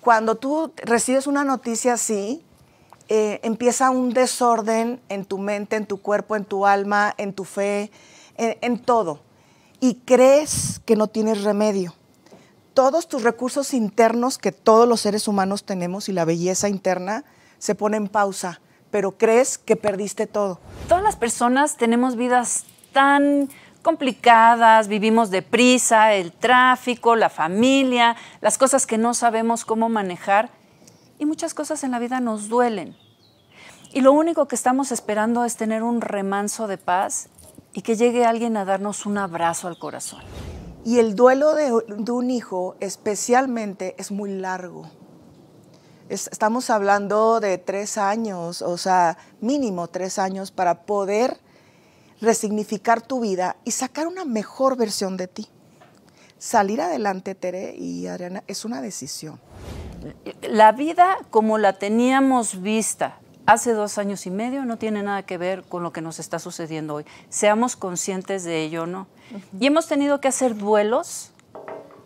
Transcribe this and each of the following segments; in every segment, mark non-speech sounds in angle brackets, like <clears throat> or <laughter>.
cuando tú recibes una noticia así, eh, empieza un desorden en tu mente, en tu cuerpo, en tu alma, en tu fe, en, en todo. Y crees que no tienes remedio. Todos tus recursos internos que todos los seres humanos tenemos y la belleza interna se pone en pausa, pero crees que perdiste todo. Todas las personas tenemos vidas tan complicadas, vivimos deprisa, el tráfico, la familia, las cosas que no sabemos cómo manejar y muchas cosas en la vida nos duelen. Y lo único que estamos esperando es tener un remanso de paz y que llegue alguien a darnos un abrazo al corazón. Y el duelo de, un hijo especialmente es muy largo. estamos hablando de tres años, o sea, mínimo tres años para poder resignificar tu vida y sacar una mejor versión de ti. Salir adelante, Tere y Adriana, es una decisión. La vida como la teníamos vista hace dos años y medio no tiene nada que ver con lo que nos está sucediendo hoy. Seamos conscientes de ello, ¿no? Y hemos tenido que hacer duelos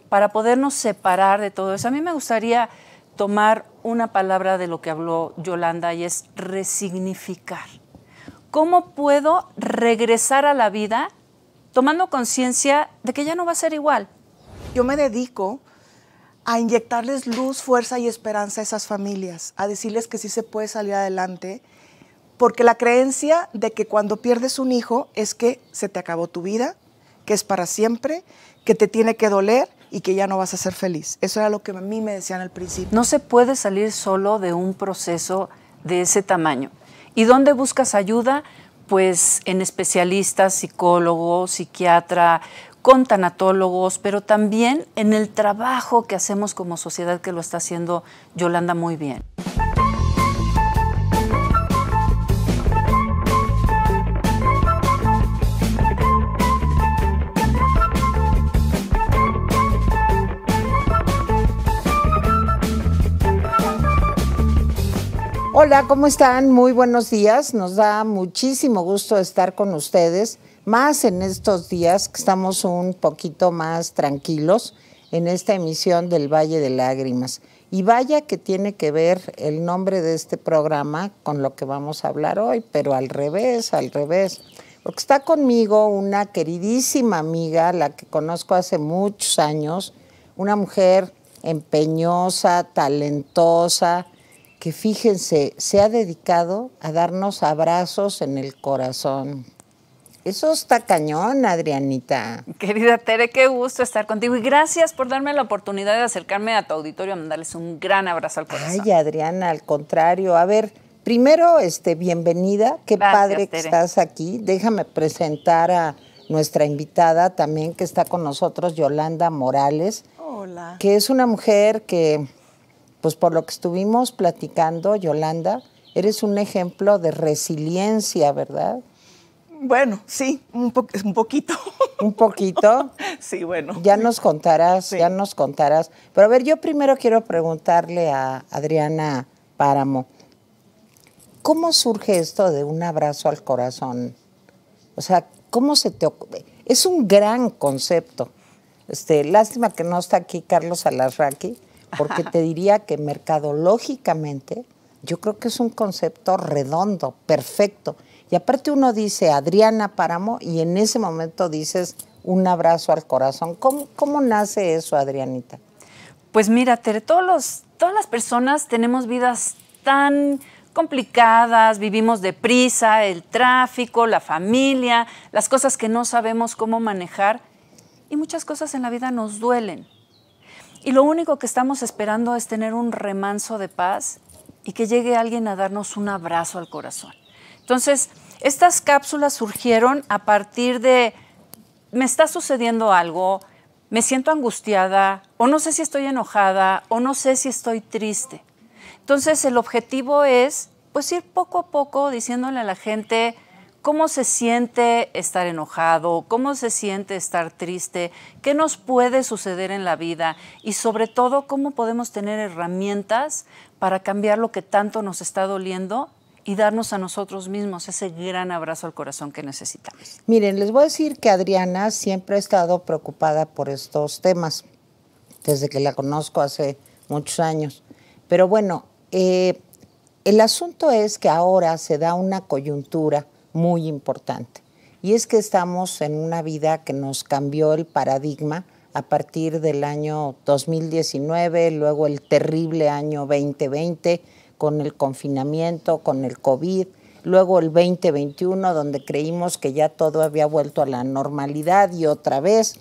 para podernos separar de todo eso. A mí me gustaría tomar una palabra de lo que habló Yolanda y es resignificar. ¿Cómo puedo regresar a la vida tomando conciencia de que ya no va a ser igual? Yo me dedico a inyectarles luz, fuerza y esperanza a esas familias, a decirles que sí se puede salir adelante, porque la creencia de que cuando pierdes un hijo es que se te acabó tu vida, que es para siempre, que te tiene que doler y que ya no vas a ser feliz. Eso era lo que a mí me decían al principio. No se puede salir solo de un proceso de ese tamaño. ¿Y dónde buscas ayuda? Pues en especialistas, psicólogos, psiquiatra, con tanatólogos, pero también en el trabajo que hacemos como sociedad que lo está haciendo Yolanda muy bien. Hola, ¿cómo están? Muy buenos días. Nos da muchísimo gusto estar con ustedes, más en estos días que estamos un poquito más tranquilos en esta emisión del Valle de Lágrimas. Y vaya que tiene que ver el nombre de este programa con lo que vamos a hablar hoy, pero al revés, al revés. Porque está conmigo una queridísima amiga, la que conozco hace muchos años, una mujer empeñosa, talentosa, que fíjense, se ha dedicado a darnos abrazos en el corazón. Eso está cañón, Adrianita. Querida Tere, qué gusto estar contigo y gracias por darme la oportunidad de acercarme a tu auditorio y mandarles un gran abrazo al corazón. Ay, Adriana, al contrario. A ver, primero, este, bienvenida. Qué padre que estás aquí. Déjame presentar a nuestra invitada también que está con nosotros, Yolanda Morales. Hola. Que es una mujer que pues por lo que estuvimos platicando, Yolanda, eres un ejemplo de resiliencia, ¿verdad? Bueno, sí, un, un poquito. ¿Un poquito? <laughs> sí, bueno. Ya nos contarás, ya nos contarás. Pero a ver, yo primero quiero preguntarle a Adriana Páramo, ¿cómo surge esto de un abrazo al corazón? O sea, ¿cómo se te ocurre? Es un gran concepto. Este, lástima que no está aquí Carlos Alarraqui, porque te diría que mercadológicamente yo creo que es un concepto redondo, perfecto. Y aparte uno dice Adriana Páramo y en ese momento dices un abrazo al corazón. ¿Cómo, cómo nace eso, Adrianita? Pues mira, todos todas las personas tenemos vidas tan complicadas, vivimos deprisa, el tráfico, la familia, las cosas que no sabemos cómo manejar y muchas cosas en la vida nos duelen. Y lo único que estamos esperando es tener un remanso de paz y que llegue alguien a darnos un abrazo al corazón. Entonces, estas cápsulas surgieron a partir de, me está sucediendo algo, me siento angustiada, o no sé si estoy enojada, o no sé si estoy triste. Entonces, el objetivo es, pues, ir poco a poco diciéndole a la gente, ¿Cómo se siente estar enojado? ¿Cómo se siente estar triste? ¿Qué nos puede suceder en la vida? Y sobre todo, ¿cómo podemos tener herramientas para cambiar lo que tanto nos está doliendo y darnos a nosotros mismos ese gran abrazo al corazón que necesitamos. Miren, les voy a decir que Adriana siempre ha estado preocupada por estos temas, desde que la conozco hace muchos años. Pero bueno, eh, el asunto es que ahora se da una coyuntura muy importante. Y es que estamos en una vida que nos cambió el paradigma a partir del año 2019, luego el terrible año 2020 con el confinamiento, con el COVID, luego el 2021 donde creímos que ya todo había vuelto a la normalidad y otra vez.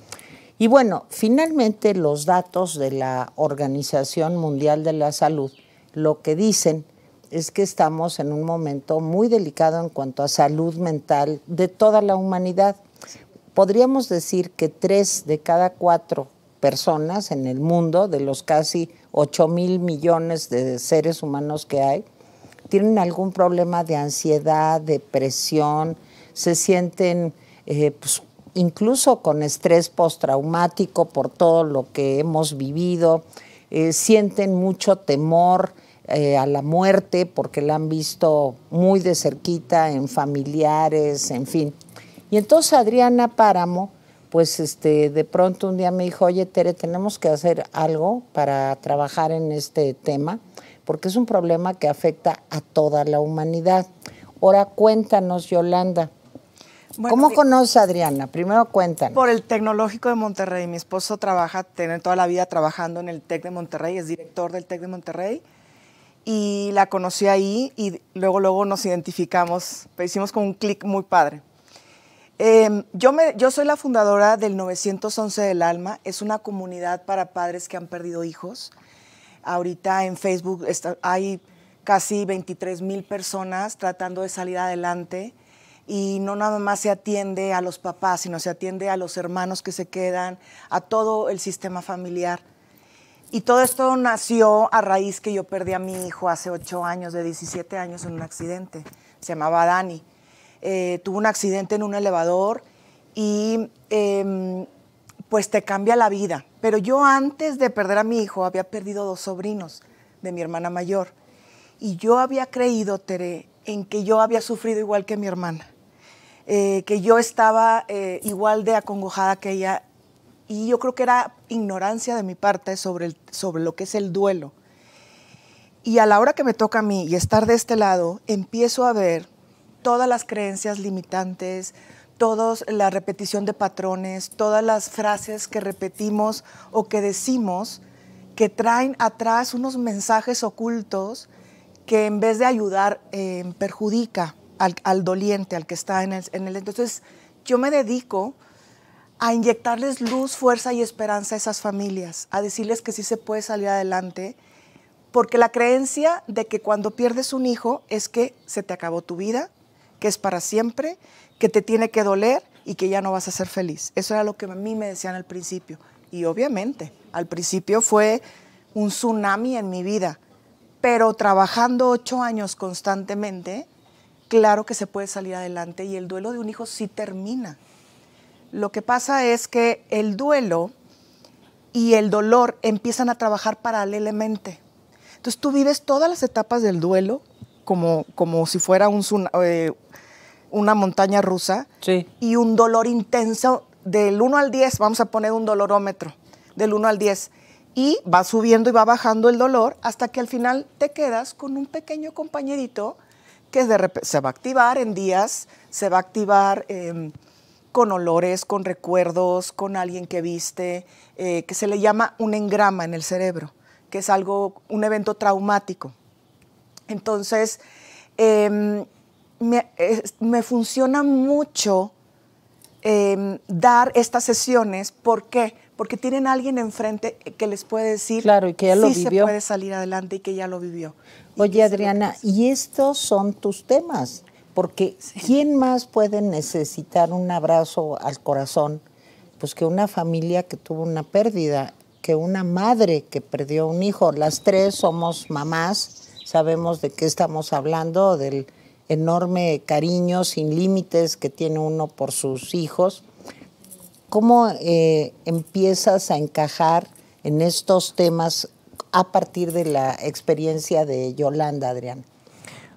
Y bueno, finalmente los datos de la Organización Mundial de la Salud lo que dicen es que estamos en un momento muy delicado en cuanto a salud mental de toda la humanidad. Podríamos decir que tres de cada cuatro personas en el mundo, de los casi 8 mil millones de seres humanos que hay, tienen algún problema de ansiedad, depresión, se sienten eh, pues, incluso con estrés postraumático por todo lo que hemos vivido, eh, sienten mucho temor, eh, a la muerte porque la han visto muy de cerquita en familiares, en fin. Y entonces Adriana Páramo, pues este, de pronto un día me dijo, oye Tere, tenemos que hacer algo para trabajar en este tema, porque es un problema que afecta a toda la humanidad. Ahora cuéntanos, Yolanda. ¿Cómo conoce a Adriana? Primero cuéntanos. Por el Tecnológico de Monterrey. Mi esposo trabaja, tiene toda la vida trabajando en el TEC de Monterrey, es director del TEC de Monterrey y la conocí ahí y luego, luego nos identificamos, pero hicimos con un clic muy padre. Em, yo, me, yo soy la fundadora del 911 del Alma, es una comunidad para padres que han perdido hijos. Ahorita en Facebook está, hay casi 23 mil personas tratando de salir adelante y no nada más se atiende a los papás, sino se atiende a los hermanos que se quedan, a todo el sistema familiar. Y todo esto nació a raíz que yo perdí a mi hijo hace ocho años, de 17 años, en un accidente. Se llamaba Dani. Eh, tuvo un accidente en un elevador y em, pues te cambia la vida. Pero yo antes de perder a mi hijo había perdido dos sobrinos de mi hermana mayor. Y yo había creído, Tere, en que yo había sufrido igual que mi hermana. Eh, que yo estaba eh, igual de acongojada que ella y yo creo que era ignorancia de mi parte sobre, el, sobre lo que es el duelo. Y a la hora que me toca a mí y estar de este lado, empiezo a ver todas las creencias limitantes, toda la repetición de patrones, todas las frases que repetimos o que decimos que traen atrás unos mensajes ocultos que en vez de ayudar em, perjudica al, doliente, al que está en en el... Entonces yo me dedico a inyectarles luz, fuerza y esperanza a esas familias, a decirles que sí se puede salir adelante, porque la creencia de que cuando pierdes un hijo es que se te acabó tu vida, que es para siempre, que te tiene que doler y que ya no vas a ser feliz. Eso era lo que a mí me decían al principio. Y obviamente, al principio fue un tsunami en mi vida, pero trabajando ocho años constantemente, claro que se puede salir adelante y el duelo de un hijo sí termina. Lo que pasa es que el duelo y el dolor empiezan a trabajar paralelamente. Entonces tú vives todas las etapas del duelo como, como si fuera eh, una montaña rusa y un dolor intenso del 1 al 10, vamos a poner un dolorómetro, del 1 al 10 y va subiendo y va bajando el dolor hasta que al final te quedas con un pequeño compañerito que se va a activar en días, se va a activar con olores, con recuerdos, con alguien que viste, eh, que se le llama un engrama en el cerebro, que es algo, un evento traumático. Entonces, em, me, funciona mucho em, dar estas sesiones, ¿por qué? Porque tienen a alguien enfrente que les puede decir claro, y que ya lo sí se puede salir adelante y que ya lo vivió. Oye, Adriana, ¿y estos son tus temas? porque ¿quién más puede necesitar un abrazo al corazón? Pues que una familia que tuvo una pérdida, que una madre que perdió un hijo. Las tres somos mamás, sabemos de qué estamos hablando, del enorme cariño sin límites que tiene uno por sus hijos. ¿Cómo eh, empiezas a encajar en estos temas a partir de la experiencia de Yolanda, Adrián?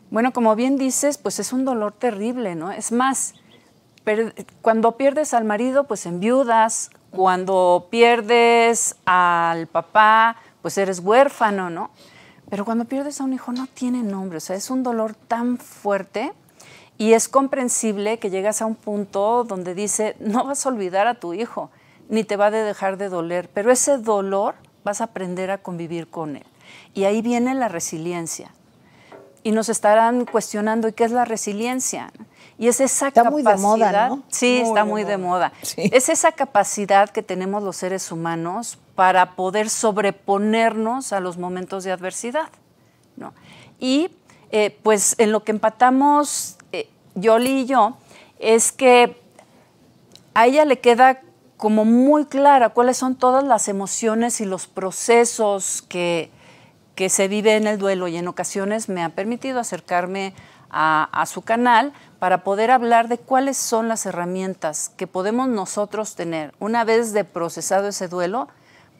Bueno, como bien dices, pues es un dolor terrible, ¿no? Es más, cuando pierdes al marido, pues enviudas, cuando pierdes al papá, pues eres huérfano, ¿no? Pero cuando pierdes a un hijo no tiene nombre, o sea, es un dolor tan fuerte y es comprensible que llegas a un punto donde dice, no vas a olvidar a tu hijo, ni te va a dejar de doler, pero ese dolor vas a aprender a convivir con él. Y ahí viene la resiliencia y nos estarán cuestionando ¿y qué es la resiliencia. Y es esa capacidad. Muy de moda, ¿no? Sí, está muy de moda. Es esa capacidad que tenemos los seres humanos para poder sobreponernos a los momentos de adversidad. ¿no? Y eh, pues en lo que empatamos eh, Yoli y yo es que a ella le queda como muy clara cuáles son todas las emociones y los procesos que, que se vive en el duelo y en ocasiones me ha permitido acercarme a, su canal para poder hablar de cuáles son las herramientas que podemos nosotros tener una vez de procesado ese duelo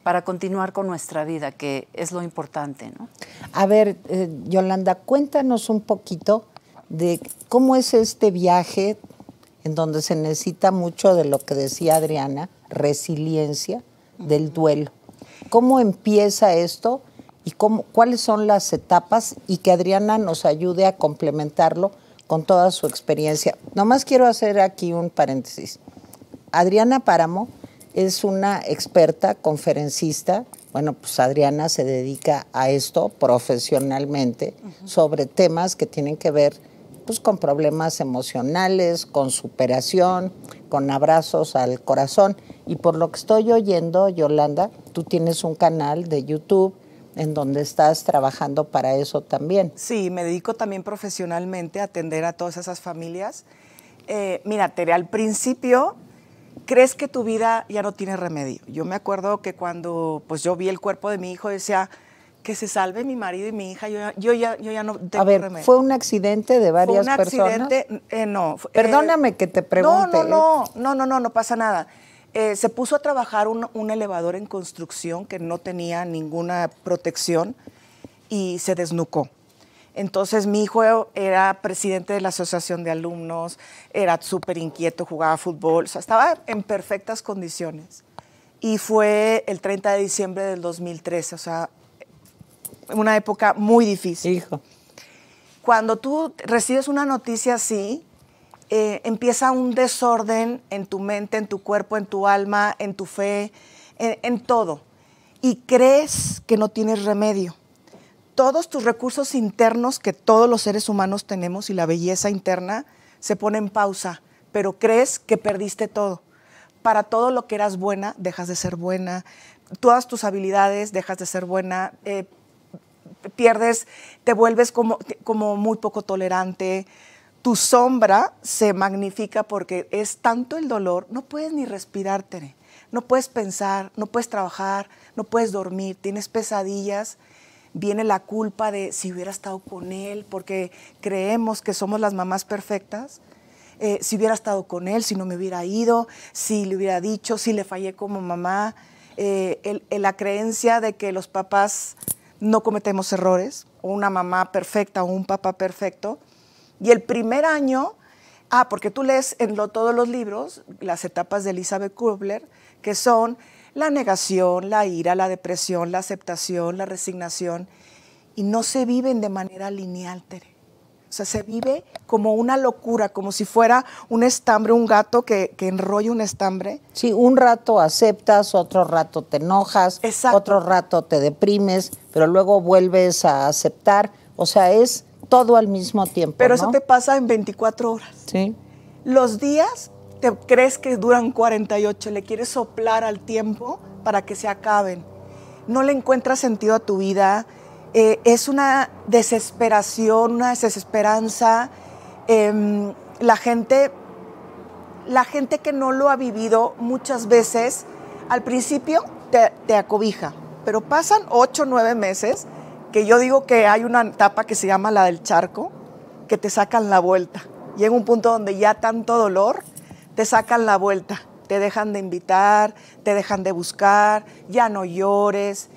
para continuar con nuestra vida, que es lo importante. A ver, eh, Yolanda, cuéntanos un poquito de cómo es este viaje en donde se necesita mucho de lo que decía Adriana, resiliencia del duelo. ¿Cómo empieza esto? y cómo, cuáles son las etapas y que Adriana nos ayude a complementarlo con toda su experiencia. Nomás quiero hacer aquí un paréntesis. Adriana Páramo es una experta, conferencista. Bueno, pues Adriana se dedica a esto profesionalmente sobre temas que tienen que ver pues, con problemas emocionales, con superación, con abrazos al corazón. Y por lo que estoy oyendo, Yolanda, tú tienes un canal de YouTube en donde estás trabajando para eso también. Sí, me dedico también profesionalmente a atender a todas esas familias. Eh, mira, Tere, al principio crees que tu vida ya no tiene remedio. Yo me acuerdo que cuando pues yo vi el cuerpo de mi hijo decía que se salve mi marido y mi hija, yo, yo, ya, yo ya no tengo A ver, ¿fue un accidente de varias personas? ¿Fue un accidente? Eh, no. Eh, Perdóname que te pregunte. no, no, no, no, no, no pasa nada. Eh, se puso a trabajar un, elevador en construcción que no tenía ninguna protección y se desnucó. Entonces mi hijo era presidente de la asociación de alumnos, era súper inquieto, jugaba fútbol, o sea, estaba en perfectas condiciones. Y fue el 30 de diciembre del 2013, o sea, una época muy difícil. Hijo. Cuando tú recibes una noticia así, eh, empieza un desorden en tu mente, en tu cuerpo, en tu alma, en tu fe, en, todo. Y crees que no tienes remedio. Todos tus recursos internos que todos los seres humanos tenemos y la belleza interna se pone en pausa, pero crees que perdiste todo. Para todo lo que eras buena, dejas de ser buena. Todas tus habilidades, dejas de ser buena. Eh, pierdes, te vuelves como muy poco tolerante tu sombra se magnifica porque es tanto el dolor, no puedes ni respirarte, No puedes pensar, no puedes trabajar, no puedes dormir, tienes pesadillas, viene la culpa de si hubiera estado con él, porque creemos que somos las mamás perfectas. Eh, si hubiera estado con él, si no me hubiera ido, si le hubiera dicho, si le fallé como mamá, eh, eh, la creencia de que los papás no cometemos errores, o una mamá perfecta o un papá perfecto, y el primer año, ah, porque tú lees en todos los libros las etapas de Elizabeth Kubler, que son la negación, la ira, la depresión, la aceptación, la resignación, y no se viven de manera lineal, Tere. O sea, se vive como una locura, como si fuera un estambre, un gato que, que enrolla un estambre. Sí, un rato aceptas, otro rato te enojas, otro rato te deprimes, pero luego vuelves a aceptar. O sea, es todo al mismo tiempo. Pero eso te pasa en 24 horas. Sí. Los días te crees que duran 48, le quieres soplar al tiempo para que se acaben. No le encuentras sentido a tu vida. Eh, es una desesperación, una desesperanza. Em, la gente, la gente que no lo ha vivido muchas veces, al principio te, acobija, pero pasan 8 o 9 meses yo digo que hay una etapa que se llama la del charco, que te sacan la vuelta. Llega un punto donde ya tanto dolor, te sacan la vuelta, te dejan de invitar, te dejan de buscar, ya no llores.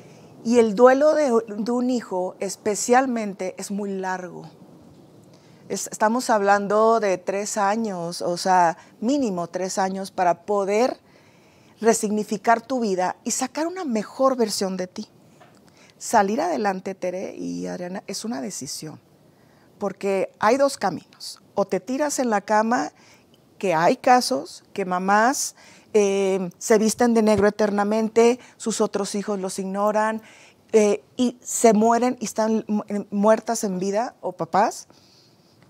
Y el duelo de, un hijo especialmente es muy largo. estamos hablando de tres años, o sea, mínimo tres años para poder resignificar tu vida y sacar una mejor versión de ti. Salir adelante, Tere y Adriana, es una decisión, porque hay dos caminos. O te tiras en la cama, que hay casos, que mamás eh, se visten de negro eternamente, sus otros hijos los ignoran eh, y se mueren y están eh, muertas en vida o papás.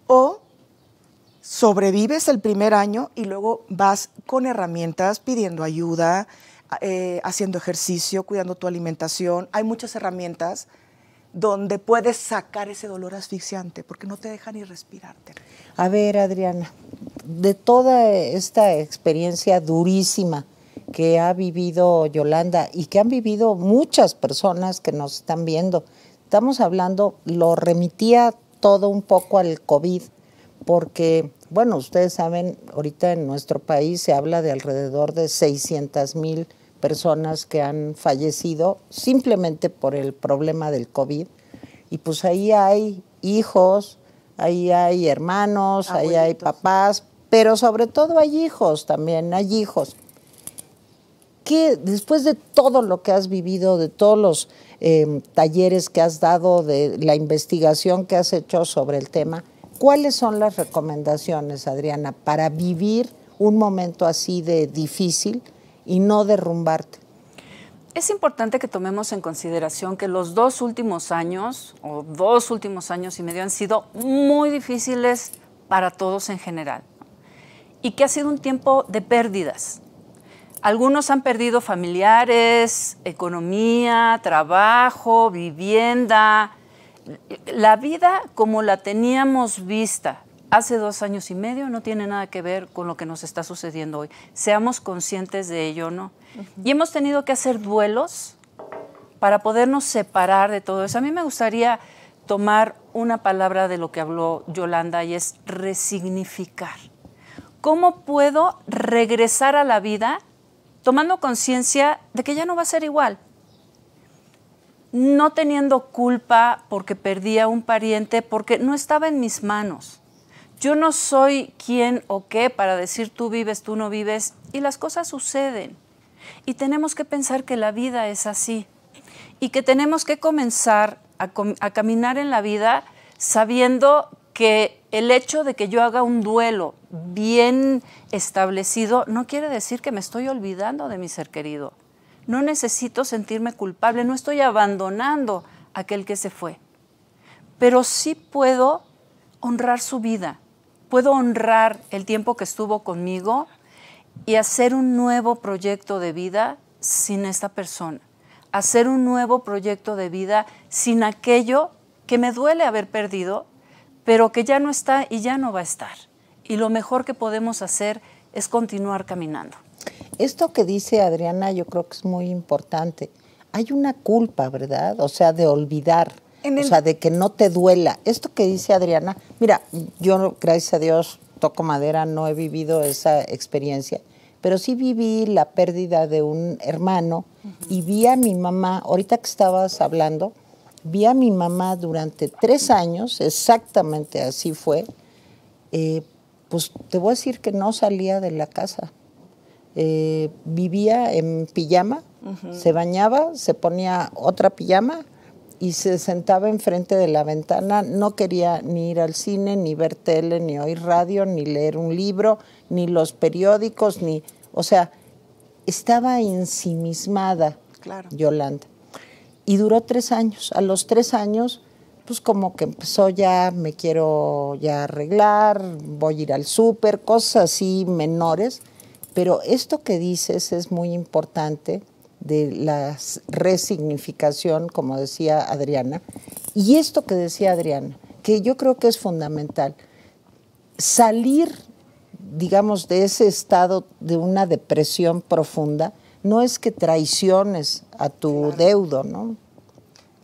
O sobrevives el primer año y luego vas con herramientas pidiendo ayuda, eh, haciendo ejercicio, cuidando tu alimentación. Hay muchas herramientas donde puedes sacar ese dolor asfixiante, porque no te deja ni respirarte. A ver, Adriana, de toda esta experiencia durísima que ha vivido Yolanda y que han vivido muchas personas que nos están viendo, estamos hablando, lo remitía todo un poco al COVID, porque, bueno, ustedes saben, ahorita en nuestro país se habla de alrededor de 600 mil personas que han fallecido simplemente por el problema del COVID. Y pues ahí hay hijos, ahí hay hermanos, ahí hay papás, pero sobre todo hay hijos también, hay hijos. Que después de todo lo que has vivido, de todos los em, talleres que has dado, de la investigación que has hecho sobre el tema, ¿cuáles son las recomendaciones, Adriana, para vivir un momento así de difícil? y no derrumbarte. Es importante que tomemos en consideración que los dos últimos años, o dos últimos años y medio, han sido muy difíciles para todos en general. Y que ha sido un tiempo de pérdidas. Algunos han perdido familiares, economía, trabajo, vivienda, la vida como la teníamos vista hace dos años y medio no tiene nada que ver con lo que nos está sucediendo hoy. Seamos conscientes de ello, ¿no? Y hemos tenido que hacer duelos para podernos separar de todo eso. A mí me gustaría tomar una palabra de lo que habló Yolanda y es resignificar. ¿Cómo puedo regresar a la vida tomando conciencia de que ya no va a ser igual? No teniendo culpa porque perdí a un pariente, porque no estaba en mis manos yo no soy quién o qué para decir tú vives, tú no vives, y las cosas suceden. Y tenemos que pensar que la vida es así y que tenemos que comenzar a, caminar en la vida sabiendo que el hecho de que yo haga un duelo bien establecido no quiere decir que me estoy olvidando de mi ser querido. No necesito sentirme culpable, no estoy abandonando a aquel que se fue, pero sí puedo honrar su vida puedo honrar el tiempo que estuvo conmigo y hacer un nuevo proyecto de vida sin esta persona, hacer un nuevo proyecto de vida sin aquello que me duele haber perdido, pero que ya no está y ya no va a estar. Y lo mejor que podemos hacer es continuar caminando. Esto que dice Adriana yo creo que es muy importante. Hay una culpa, ¿verdad? O sea, de olvidar o sea, de que no te duela. Esto que dice Adriana, mira, yo gracias a Dios toco madera, no he vivido esa experiencia, pero sí viví la pérdida de un hermano y vi a mi mamá, ahorita que estabas hablando, vi a mi mamá durante tres años, exactamente así fue, eh, pues te voy a decir que no salía de la casa. Eh, vivía en pijama, se bañaba, se ponía otra pijama, y se sentaba enfrente de la ventana, no quería ni ir al cine, ni ver tele, ni oír radio, ni leer un libro, ni los periódicos, ni, o sea, estaba ensimismada claro. Yolanda. Y duró tres años. A los tres años, pues como que empezó ya, me quiero ya arreglar, voy a ir al súper, cosas así menores. Pero esto que dices es muy importante de la resignificación, como decía Adriana. Y esto que decía Adriana, que yo creo que es fundamental, salir, digamos, de ese estado de una depresión profunda, no es que traiciones a tu deudo, ¿no?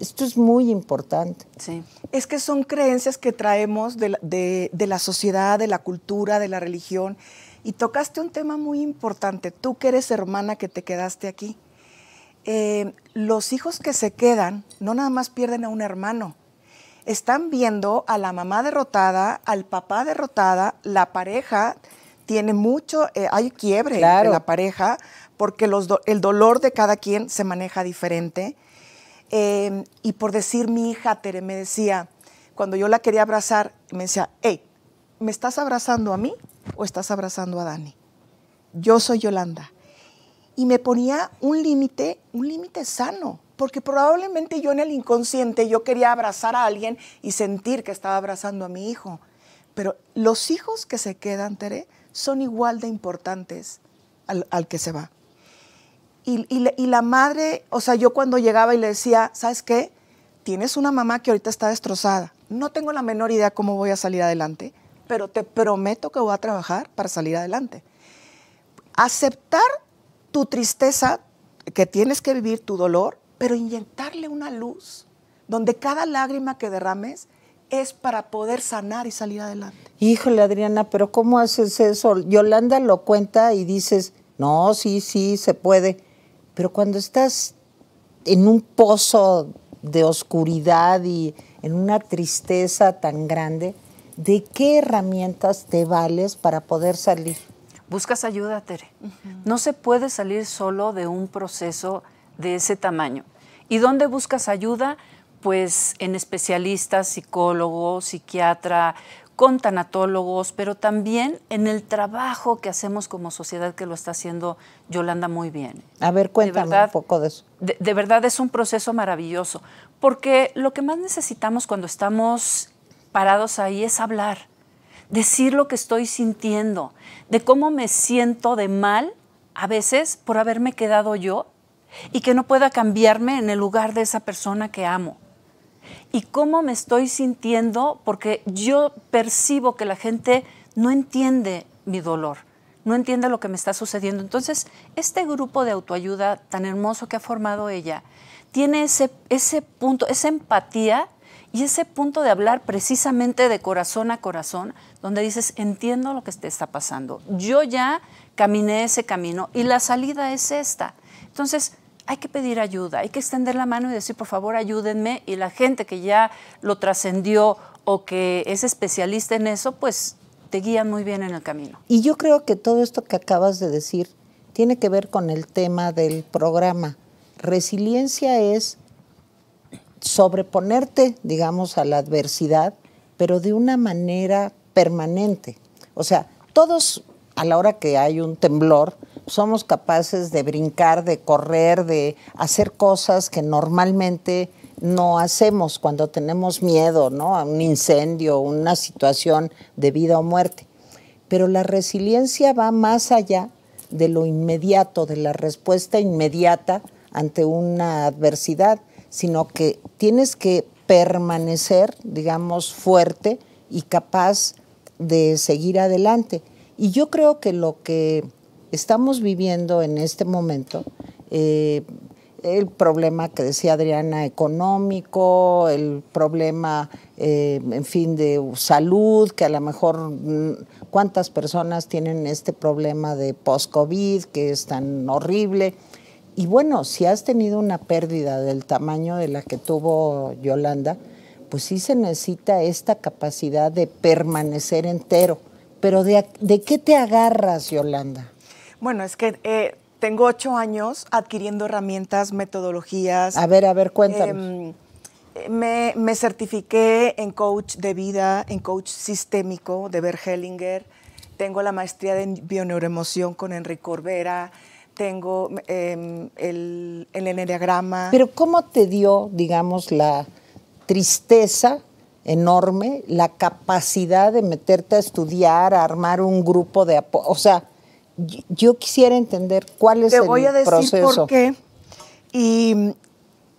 Esto es muy importante. Sí. Es que son creencias que traemos de la sociedad, de la cultura, de la religión. Y tocaste un tema muy importante, tú que eres hermana que te quedaste aquí. Eh, los hijos que se quedan no nada más pierden a un hermano, están viendo a la mamá derrotada, al papá derrotada, la pareja tiene mucho, eh, hay quiebre en la pareja, porque el dolor de cada quien se maneja diferente. Em, y por decir, mi hija Tere me decía, cuando yo la quería abrazar, me decía, hey, ¿me estás abrazando a mí o estás abrazando a Dani? Yo soy Yolanda y me ponía un límite, un límite sano, porque probablemente yo en el inconsciente yo quería abrazar a alguien y sentir que estaba abrazando a mi hijo. Pero los hijos que se quedan, Tere, son igual de importantes al, que se va. Y, y la madre, o sea, yo cuando llegaba y le decía, ¿sabes qué? Tienes una mamá que ahorita está destrozada. No tengo la menor idea cómo voy a salir adelante, pero te prometo que voy a trabajar para salir adelante. Aceptar tu tristeza, que tienes que vivir tu dolor, pero inyectarle una luz donde cada lágrima que derrames es para poder sanar y salir adelante. Híjole, Adriana, pero ¿cómo haces eso? Yolanda lo cuenta y dices, no, sí, sí, se puede. Pero cuando estás en un pozo de oscuridad y en una tristeza tan grande, ¿de qué herramientas te vales para poder salir? buscas ayuda, Tere. No se puede salir solo de un proceso de ese tamaño. ¿Y dónde buscas ayuda? Pues en especialistas, psicólogos, psiquiatra, con tanatólogos, pero también en el trabajo que hacemos como sociedad que lo está haciendo Yolanda muy bien. A ver, cuéntame un poco de eso. de verdad es un proceso maravilloso, porque lo que más necesitamos cuando estamos parados ahí es hablar decir lo que estoy sintiendo, de cómo me siento de mal a veces por haberme quedado yo y que no pueda cambiarme en el lugar de esa persona que amo. Y cómo me estoy sintiendo porque yo percibo que la gente no entiende mi dolor, no entiende lo que me está sucediendo. Entonces, este grupo de autoayuda tan hermoso que ha formado ella tiene ese, punto, esa empatía y ese punto de hablar precisamente de corazón a corazón, donde dices, entiendo lo que te está pasando, yo ya caminé ese camino y la salida es esta. Entonces, hay que pedir ayuda, hay que extender la mano y decir, por favor, ayúdenme. Y la gente que ya lo trascendió o que es especialista en eso, pues te guían muy bien en el camino. Y yo creo que todo esto que acabas de decir tiene que ver con el tema del programa. Resiliencia es sobreponerte, digamos, a la adversidad, pero de una manera permanente. O sea, todos a la hora que hay un temblor, somos capaces de brincar, de correr, de hacer cosas que normalmente no hacemos cuando tenemos miedo, ¿no? A un incendio, una situación de vida o muerte. Pero la resiliencia va más allá de lo inmediato, de la respuesta inmediata ante una adversidad sino que tienes que permanecer, digamos, fuerte y capaz de seguir adelante. Y yo creo que lo que estamos viviendo en este momento, eh, el problema que decía Adriana económico, el problema, eh, en fin, de salud, que a lo mejor mm, cuántas personas tienen este problema de post-COVID, que es tan horrible y bueno, si has tenido una pérdida del tamaño de la que tuvo Yolanda, pues sí se necesita esta capacidad de permanecer entero. Pero ¿de, qué te agarras, Yolanda? Bueno, es que eh, tengo ocho años adquiriendo herramientas, metodologías. A ver, a ver, cuéntame. Em, me, me, certifiqué en coach de vida, en coach sistémico de Bert Tengo la maestría en bioneuroemoción con Enrique Corbera tengo em, el, el Pero ¿cómo te dio, digamos, la tristeza enorme, la capacidad de meterte a estudiar, a armar un grupo de apoyo? O sea, yo, quisiera entender cuál es el proceso. Te voy a decir por qué. Y mm,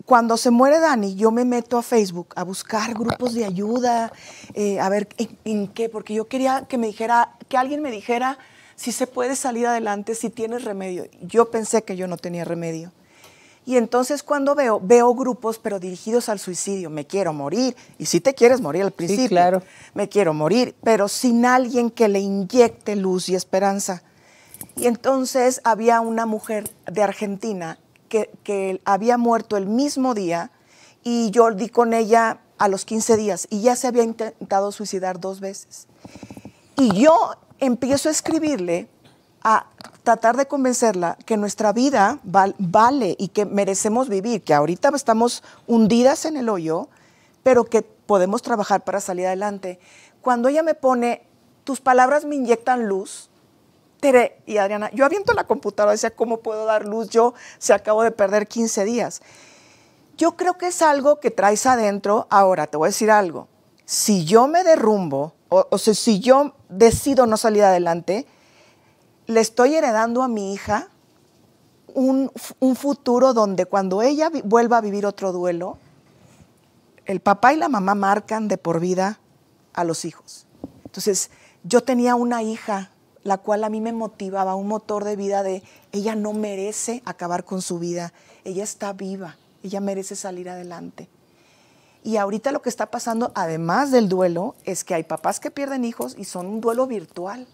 cuando se muere Dani, yo me meto a Facebook a buscar grupos de ayuda, eh, a ver en, en qué, porque yo quería que me dijera, que alguien me dijera si se puede salir adelante, si tienes remedio. Yo pensé que yo no tenía remedio. Y entonces cuando veo, veo grupos pero dirigidos al suicidio, me quiero morir, y si te quieres morir al principio, claro. me quiero morir, pero sin alguien que le inyecte luz y esperanza. Y entonces había una mujer de Argentina que, que había muerto el mismo día y yo di con ella a los 15 días y ya se había intentado suicidar dos veces. Y yo empiezo a escribirle a tratar de convencerla que nuestra vida vale y que merecemos vivir, que ahorita estamos hundidas en el hoyo, pero que podemos trabajar para salir adelante. Cuando ella me pone, tus palabras me inyectan luz, Tere y Adriana, yo aviento la computadora, decía, ¿cómo puedo dar luz? Yo se acabo de perder 15 días. Yo creo que es algo que traes adentro. Ahora, te voy a decir algo. Si yo me derrumbo, o, sea, si yo decido no salir adelante, le estoy heredando a mi hija un, un, futuro donde cuando ella vuelva a vivir otro duelo, el papá y la mamá marcan de por vida a los hijos. Entonces, yo tenía una hija, la cual a mí me motivaba, un motor de vida de, ella no merece acabar con su vida, ella está viva, ella merece salir adelante. Y ahorita lo que está pasando, además del duelo, es que hay papás que pierden hijos y son un duelo virtual,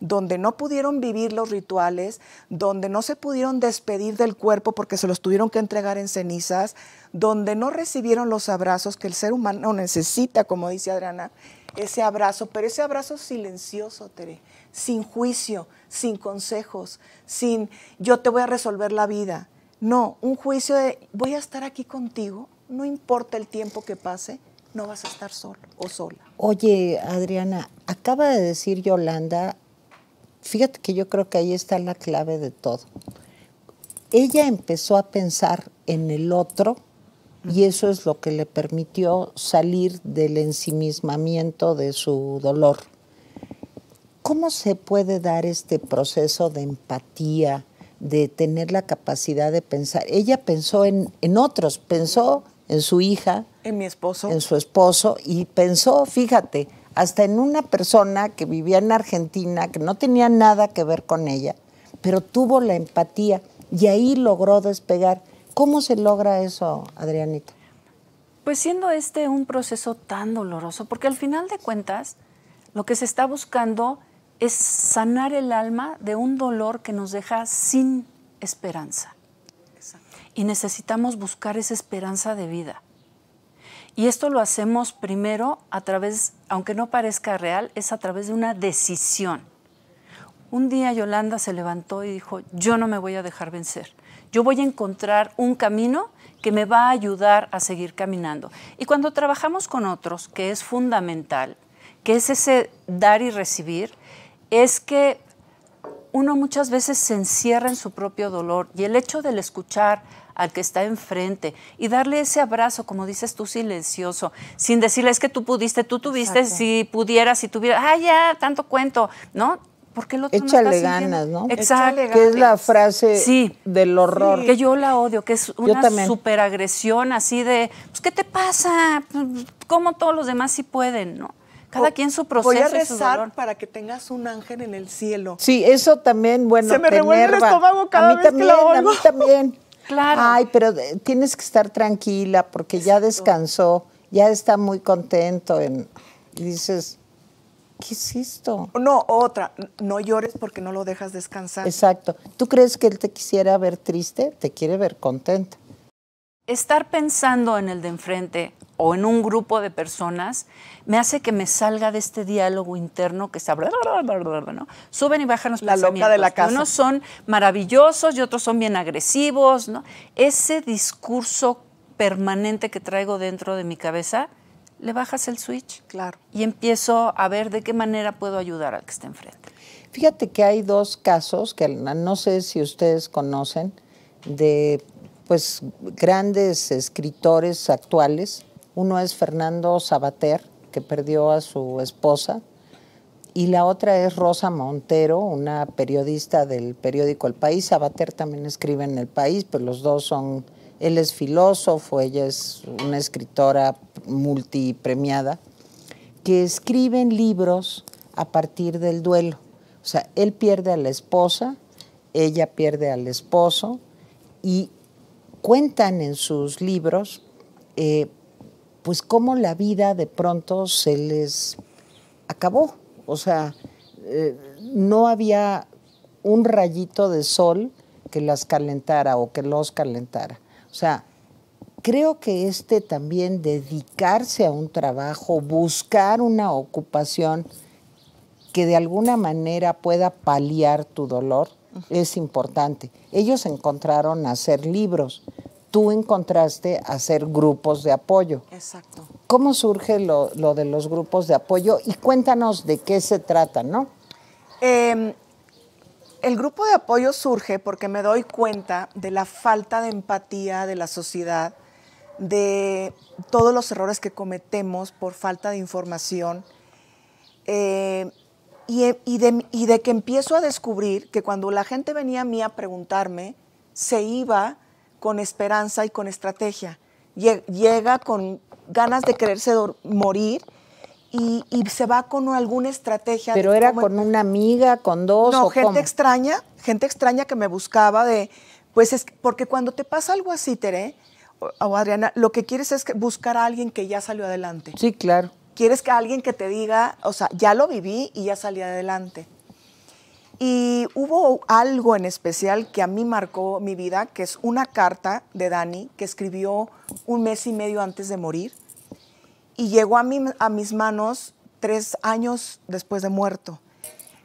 donde no pudieron vivir los rituales, donde no se pudieron despedir del cuerpo porque se los tuvieron que entregar en cenizas, donde no recibieron los abrazos que el ser humano necesita, como dice Adriana, ese abrazo, pero ese abrazo silencioso, Tere, sin juicio, sin consejos, sin yo te voy a resolver la vida. No, un juicio de voy a estar aquí contigo no importa el tiempo que pase, no vas a estar solo o sola. Oye, Adriana, acaba de decir Yolanda, fíjate que yo creo que ahí está la clave de todo. Ella empezó a pensar en el otro y eso es lo que le permitió salir del ensimismamiento de su dolor. ¿Cómo se puede dar este proceso de empatía, de tener la capacidad de pensar? Ella pensó en, en otros, pensó en su hija. En mi esposo. En su esposo. Y pensó, fíjate, hasta en una persona que vivía en Argentina, que no tenía nada que ver con ella, pero tuvo la empatía y ahí logró despegar. ¿Cómo se logra eso, Adrianita? Pues siendo este un proceso tan doloroso, porque al final de cuentas lo que se está buscando es sanar el alma de un dolor que nos deja sin esperanza y necesitamos buscar esa esperanza de vida. Y esto lo hacemos primero a través, aunque no parezca real, es a través de una decisión. Un día Yolanda se levantó y dijo, yo no me voy a dejar vencer, yo voy a encontrar un camino que me va a ayudar a seguir caminando. Y cuando trabajamos con otros, que es fundamental, que es ese dar y recibir, es que uno muchas veces se encierra en su propio dolor y el hecho del escuchar al que está enfrente y darle ese abrazo, como dices tú, silencioso, sin decirle es que tú pudiste, tú tuviste, si pudieras, si tuvieras, ah, ya, tanto cuento, ¿no? Porque el otro Échale no ganas, ¿no? Exacto. que es la frase del horror. Que yo la odio, que es una superagresión así de, pues, ¿qué te pasa? como todos los demás si pueden, no? Cada quien su proceso. Voy a rezar para que tengas un ángel en el cielo. Sí, eso también, bueno. Se me revuelve el estómago cada vez que lo oigo. A mí también. Claro. Ay, pero eh, tienes que estar tranquila porque ya descansó, ya está muy contento. En, y dices, ¿qué es esto? No, otra, no llores porque no lo dejas descansar. Exacto. ¿Tú crees que él te quisiera ver triste? Te quiere ver contenta estar pensando en el de enfrente o en un grupo de personas me hace que me salga de este diálogo interno que está suben y bajan los la Loca de la casa. Unos son maravillosos y otros son bien agresivos, ¿no? Ese discurso permanente que traigo dentro de mi cabeza, le bajas el switch. Claro. Y empiezo a ver de qué manera puedo ayudar al que está enfrente. Fíjate que hay dos casos que no sé si ustedes conocen de pues, grandes escritores actuales. Uno es Fernando Sabater, que perdió a su esposa, y la otra es Rosa Montero, una periodista del periódico El País. Sabater también escribe en El País, pero los dos son, él es filósofo, ella es una escritora multipremiada, que escriben libros a partir del duelo. O sea, él pierde a la esposa, ella pierde al esposo y cuentan en sus libros, eh, pues cómo la vida de pronto se les acabó. O sea, eh, no había un rayito de sol que las calentara o que los calentara. O sea, creo que este también dedicarse a un trabajo, buscar una ocupación que de alguna manera pueda paliar tu dolor, es importante. Ellos encontraron hacer libros, tú encontraste hacer grupos de apoyo. Exacto. ¿Cómo surge lo, de los grupos de apoyo? Y cuéntanos de qué se trata, ¿no? Em, el grupo de apoyo surge porque me doy cuenta de la falta de empatía de la sociedad, de todos los errores que cometemos por falta de información. Eh, y, y, de, y de que empiezo a descubrir que cuando la gente venía a mí a preguntarme, se iba con esperanza y con estrategia. Llega con ganas de quererse morir y, se va con alguna estrategia. Pero era con una amiga, con dos. No, gente extraña, gente extraña que me buscaba de, pues es porque cuando te pasa algo así, Tere, o Adriana, lo que quieres es buscar a alguien que ya salió adelante. Sí, claro. Quieres que alguien que te diga, o sea, ya lo viví y ya salí adelante. Y hubo algo en especial que a mí marcó mi vida, que es una carta de Dani que escribió un mes y medio antes de morir y llegó a, mí, a mis manos tres años después de muerto.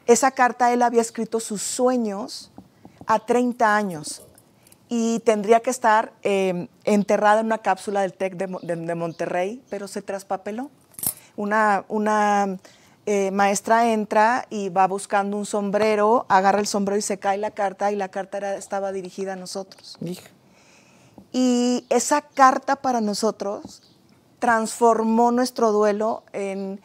Esa carta él había escrito sus sueños a 30 años y tendría que estar eh, enterrada en una cápsula del TEC de Monterrey, pero se traspapeló una, eh, maestra entra y va buscando un sombrero, agarra el sombrero y se cae la carta y la carta estaba dirigida a nosotros. Y esa carta para nosotros transformó nuestro duelo en,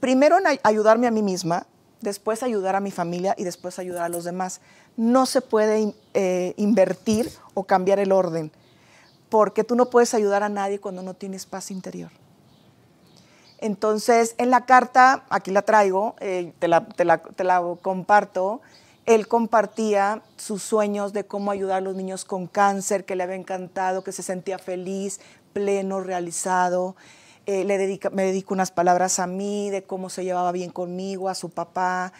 primero en ayudarme a mí misma, después ayudar a mi familia y después ayudar a los demás. No se puede eh, invertir o cambiar el orden, porque tú no puedes ayudar a nadie cuando no tienes paz interior. Entonces, en la carta, aquí la traigo, eh, te, la, comparto, él compartía sus sueños de cómo ayudar a los niños con cáncer, que le había encantado, que se sentía feliz, pleno, realizado. Eh, le me dedico unas palabras a mí, de cómo se llevaba bien conmigo, a su papá.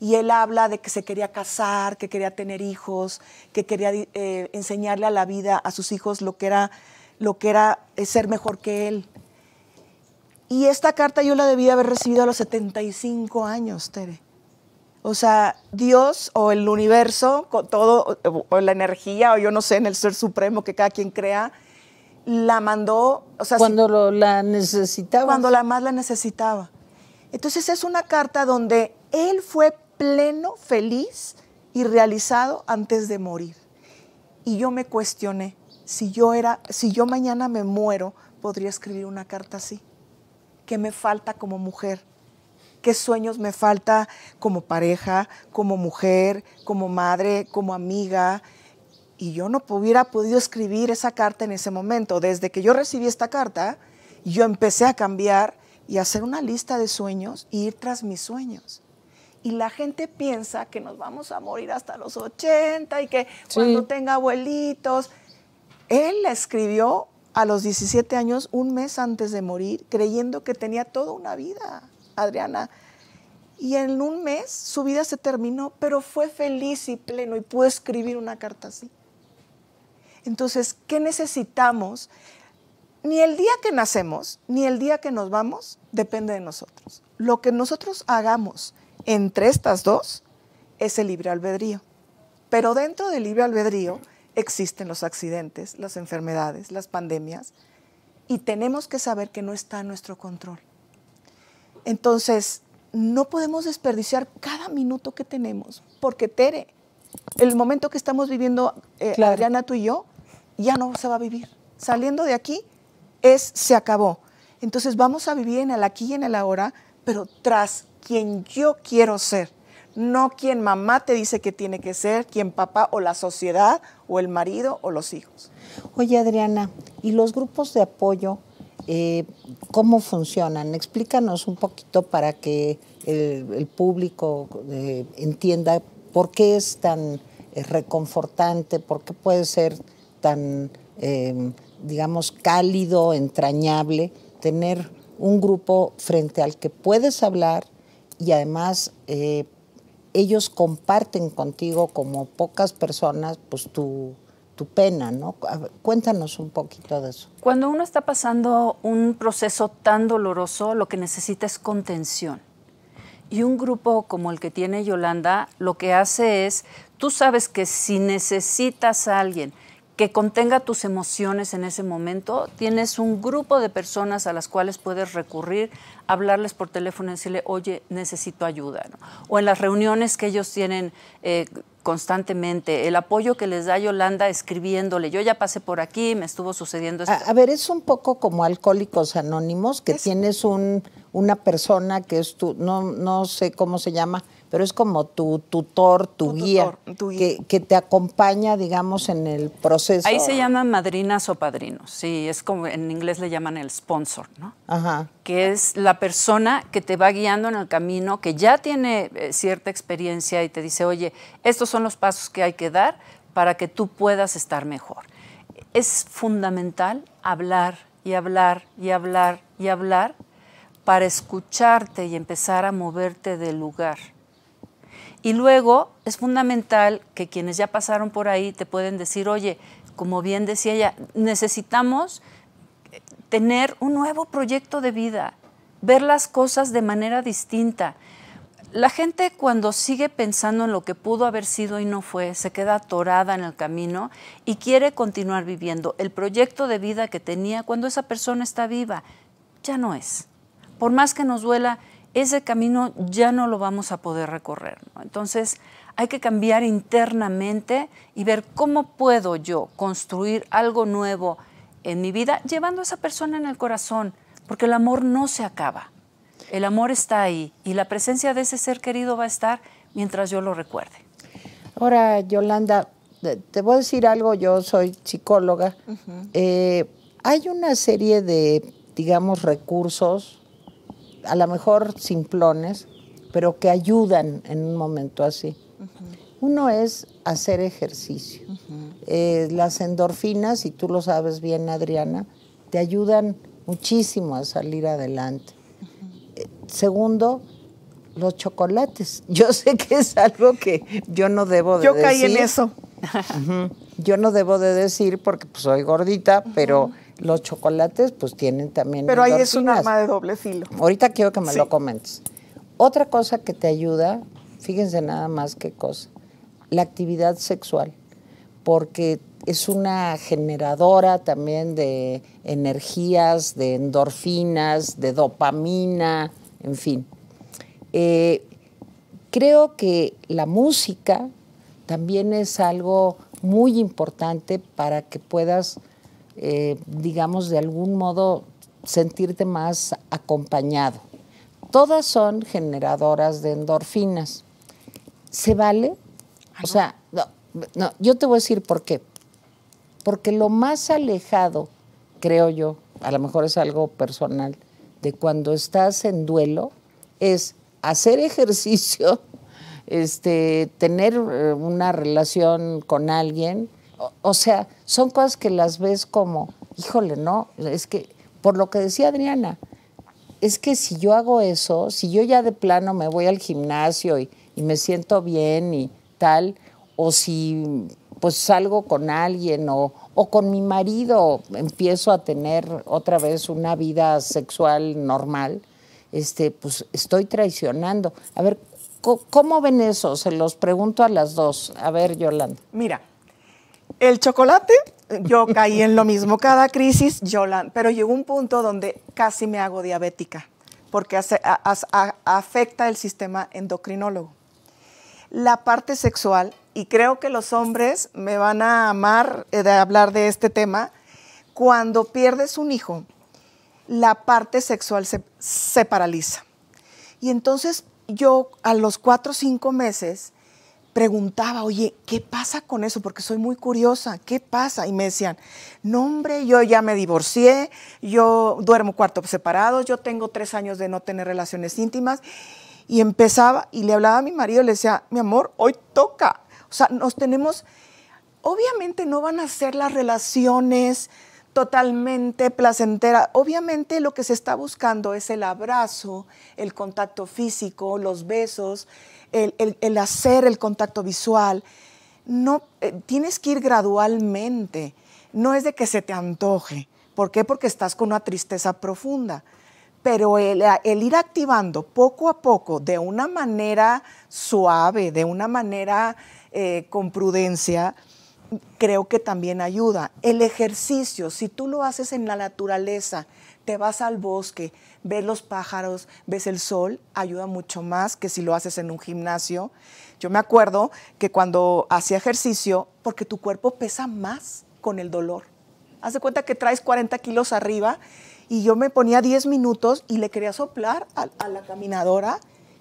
Y él habla de que se quería casar, que quería tener hijos, que quería eh, enseñarle a la vida, a sus hijos, lo que era, lo que era ser mejor que él y esta carta yo la debía haber recibido a los 75 años, Tere. O sea, Dios o el universo, todo, o la energía, o yo no sé, en el ser supremo que cada quien crea, la mandó. O sea, cuando la necesitaba. Cuando la más la necesitaba. Entonces es una carta donde él fue pleno, feliz y realizado antes de morir. Y yo me cuestioné si yo era, si yo mañana me muero, podría escribir una carta así qué me falta como mujer, qué sueños me falta como pareja, como mujer, como madre, como amiga. Y yo no hubiera podido escribir esa carta en ese momento. Desde que yo recibí esta carta, yo empecé a cambiar y a hacer una lista de sueños y ir tras mis sueños. Y la gente piensa que nos vamos a morir hasta los 80 y que cuando tenga abuelitos. Él la escribió a los 17 años, un mes antes de morir, creyendo que tenía toda una vida, Adriana. Y en un mes su vida se terminó, pero fue feliz y pleno y pudo escribir una carta así. Entonces, ¿qué necesitamos? Ni el día que nacemos, ni el día que nos vamos, depende de nosotros. Lo que nosotros hagamos entre estas dos es el libre albedrío. Pero dentro del libre albedrío existen los accidentes, las enfermedades, las pandemias, y tenemos que saber que no está a nuestro control. Entonces, no podemos desperdiciar cada minuto que tenemos, porque Tere, el momento que estamos viviendo, eh, Adriana, tú y yo, ya no se va a vivir. Saliendo de aquí es, se acabó. Entonces vamos a vivir en el aquí y en el ahora, pero tras quien yo quiero ser no quien mamá te dice que tiene que ser, quien papá o la sociedad o el marido o los hijos. Oye Adriana, ¿y los grupos de apoyo eh, cómo funcionan? Explícanos un poquito para que el, público eh, entienda por qué es tan eh, reconfortante, por qué puede ser tan, em, digamos, cálido, entrañable, tener un grupo frente al que puedes hablar y además ellos comparten contigo como pocas personas, pues tu, pena, ¿no? cuéntanos un poquito de eso. Cuando uno está pasando un proceso tan doloroso, lo que necesita es contención. Y un grupo como el que tiene Yolanda, lo que hace es, tú sabes que si necesitas a alguien, que contenga tus emociones en ese momento. Tienes un grupo de personas a las cuales puedes recurrir, hablarles por teléfono y decirle, oye, necesito ayuda. O en las reuniones que ellos tienen eh, constantemente, el apoyo que les da Yolanda escribiéndole, yo ya pasé por aquí, me estuvo sucediendo esto. A, ver, es un poco como Alcohólicos Anónimos, que tienes un, una persona que es tu, no, no sé cómo se llama, pero es como tu tutor, tu, guía, Que, te acompaña, digamos, en el proceso. Ahí se llaman madrinas o padrinos, sí, es como en inglés le llaman el sponsor, ¿no? Ajá. Que es la persona que te va guiando en el camino, que ya tiene eh, cierta experiencia y te dice, oye, estos son los pasos que hay que dar para que tú puedas estar mejor. Es fundamental hablar y hablar y hablar y hablar para escucharte y empezar a moverte del lugar y luego es fundamental que quienes ya pasaron por ahí te pueden decir, oye, como bien decía ella, necesitamos eh, tener un nuevo proyecto de vida, ver las cosas de manera distinta. La gente cuando sigue pensando en lo que pudo haber sido y no fue, se queda atorada en el camino y quiere continuar viviendo el proyecto de vida que tenía cuando esa persona está viva. Ya no es. Por más que nos duela ese camino ya no lo vamos a poder recorrer. Entonces, hay que cambiar internamente y ver cómo puedo yo construir algo nuevo en mi vida llevando a esa persona en el corazón, porque el amor no se acaba. El amor está ahí y la presencia de ese ser querido va a estar mientras yo lo recuerde. Ahora, Yolanda, te voy a decir algo, yo soy psicóloga. Eh, hay una serie de, digamos, recursos a lo mejor simplones, pero que ayudan en un momento así. Uno es hacer ejercicio. Eh, las endorfinas, y tú lo sabes bien, Adriana, te ayudan muchísimo a salir adelante. Eh, segundo, los chocolates. <laughs> Yo sé que es algo que yo no debo de decir. Yo caí en eso. Yo no debo de decir porque pues, soy gordita, pero los chocolates pues tienen también... Pero ahí es un arma de doble filo. Ahorita quiero que me lo comentes. Otra cosa que te ayuda, fíjense nada más qué cosa, la actividad sexual, porque es una generadora también de energías, de endorfinas, de dopamina, en fin. Eh, creo que la música también es algo muy importante para que puedas eh, digamos, de algún modo sentirte más acompañado. Todas son generadoras de endorfinas. ¿Se vale? Ah, o sea, no, yo te voy a decir por qué. Porque lo más alejado, creo yo, a lo mejor es algo personal, de cuando estás en duelo, es hacer <laughs> ejercicio, este, tener eh, una relación con alguien, o, sea, son cosas que las ves como, híjole, no, es que, por lo que decía Adriana, es que si yo hago eso, si yo ya de plano me voy al gimnasio y, me siento bien y tal, o si pues salgo con alguien o, o, con mi marido empiezo a tener otra vez una vida sexual normal, este, pues estoy traicionando. A ver, ¿cómo ven eso? Se los pregunto a las dos. A ver, Yolanda. Mira, el chocolate, yo caí en lo mismo. Cada crisis, pero llegó un punto donde casi me hago diabética, porque afecta el sistema endocrinólogo. La parte sexual, y creo que los hombres me van a amar eh, de hablar de este tema, cuando pierdes un hijo, la parte sexual se, se paraliza. Y entonces yo a los cuatro o cinco meses preguntaba, oye, ¿qué pasa con eso? Porque soy muy curiosa, ¿qué pasa? Y me decían, no hombre, yo ya me divorcié, yo duermo cuarto separado, yo tengo tres años de no tener relaciones íntimas. Y empezaba y le hablaba a mi marido, le decía, mi amor, hoy toca. O sea, nos tenemos, obviamente no van a ser las relaciones totalmente placentera. Obviamente lo que se está buscando es el abrazo, el contacto físico, los besos, el, hacer el contacto visual. No, eh, tienes que ir gradualmente. No es de que se te antoje. ¿Por qué? Porque estás con una tristeza profunda. Pero el, ir activando poco a poco, de una manera suave, de una manera eh, con prudencia, creo que también ayuda. El ejercicio, si tú lo haces en la naturaleza, te vas al bosque, ves los pájaros, ves el sol, ayuda mucho más que si lo haces en un gimnasio. Yo me acuerdo que cuando hacía ejercicio, porque tu cuerpo pesa más con el dolor. Haz de cuenta que traes 40 kilos arriba y yo me ponía 10 minutos y le quería soplar a, la caminadora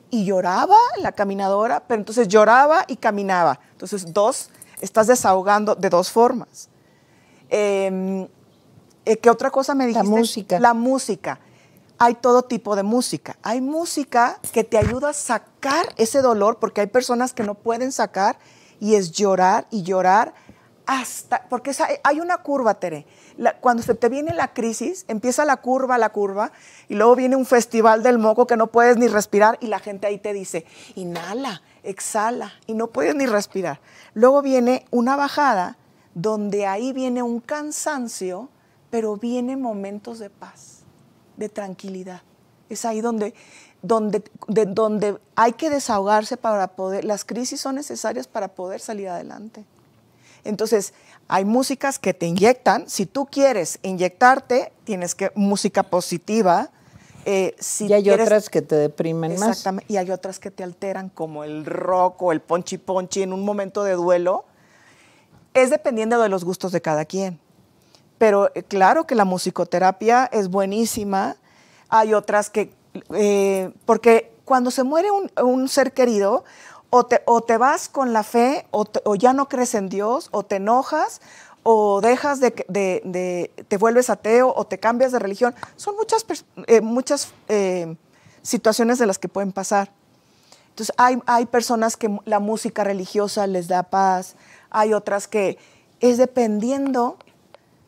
y lloraba la caminadora, pero entonces lloraba y caminaba. Entonces, dos, estás desahogando de dos formas. Em, eh, ¿Qué otra cosa me dijiste? La música. La música. Hay todo tipo de música. Hay música que te ayuda a sacar ese dolor, porque hay personas que no pueden sacar y es llorar y llorar hasta, porque eh, hay una curva, Tere. cuando se te viene la crisis, empieza la curva, la curva, y luego viene un festival del moco que no puedes ni respirar y la gente ahí te dice, inhala, exhala, y no puedes ni respirar. Luego viene una bajada donde ahí viene un cansancio pero vienen momentos de paz, de tranquilidad. Es ahí donde, donde, donde hay que desahogarse para poder, las crisis son necesarias para poder salir adelante. Entonces, hay músicas que te inyectan. Si tú quieres inyectarte, tienes que música positiva. Eh, si y hay otras que te deprimen más. Exactamente. Y hay otras que te alteran, como el rock o el ponchi ponchi en un momento de duelo. Es dependiendo de los gustos de cada quien. Pero eh, claro que la musicoterapia es buenísima. Hay otras que, eh, porque cuando se muere un, ser querido, o te, te, vas con la fe, o, ya no crees en Dios, o te enojas, o dejas de, de, te vuelves ateo, o te cambias de religión. Son muchas, eh, muchas situaciones de las que pueden pasar. Entonces, hay, hay personas que la música religiosa les da paz, hay otras que es dependiendo